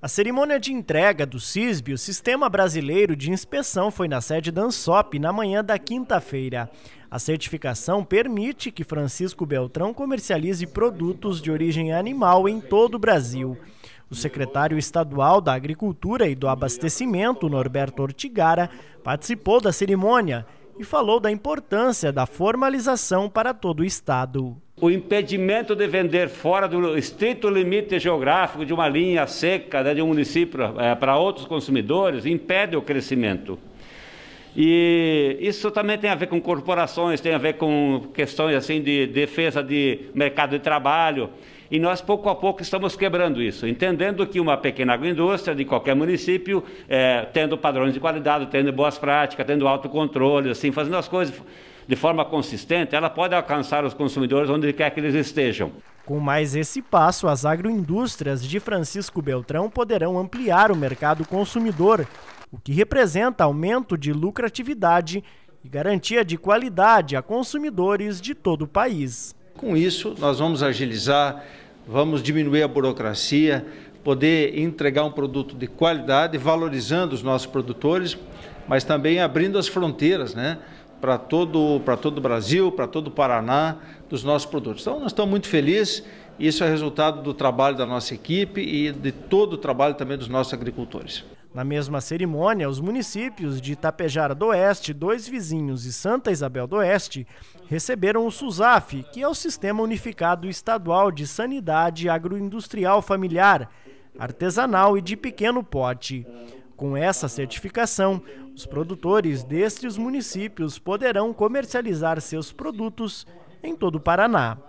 A cerimônia de entrega do CISB, o Sistema Brasileiro de Inspeção, foi na sede da ANSOP na manhã da quinta-feira. A certificação permite que Francisco Beltrão comercialize produtos de origem animal em todo o Brasil. O secretário estadual da Agricultura e do Abastecimento, Norberto Ortigara, participou da cerimônia e falou da importância da formalização para todo o estado o impedimento de vender fora do estrito limite geográfico de uma linha seca né, de um município é, para outros consumidores impede o crescimento. E isso também tem a ver com corporações, tem a ver com questões assim de defesa de mercado de trabalho. E nós, pouco a pouco, estamos quebrando isso, entendendo que uma pequena agroindústria de qualquer município, é, tendo padrões de qualidade, tendo boas práticas, tendo autocontrole, assim, fazendo as coisas de forma consistente, ela pode alcançar os consumidores onde quer que eles estejam. Com mais esse passo, as agroindústrias de Francisco Beltrão poderão ampliar o mercado consumidor, o que representa aumento de lucratividade e garantia de qualidade a consumidores de todo o país. Com isso, nós vamos agilizar, vamos diminuir a burocracia, poder entregar um produto de qualidade, valorizando os nossos produtores, mas também abrindo as fronteiras, né? Para todo, para todo o Brasil, para todo o Paraná, dos nossos produtos. Então, nós estamos muito felizes isso é resultado do trabalho da nossa equipe e de todo o trabalho também dos nossos agricultores. Na mesma cerimônia, os municípios de Itapejara do Oeste, Dois Vizinhos e Santa Isabel do Oeste receberam o SUSAF, que é o Sistema Unificado Estadual de Sanidade Agroindustrial Familiar, Artesanal e de Pequeno Porte. Com essa certificação, os produtores destes municípios poderão comercializar seus produtos em todo o Paraná.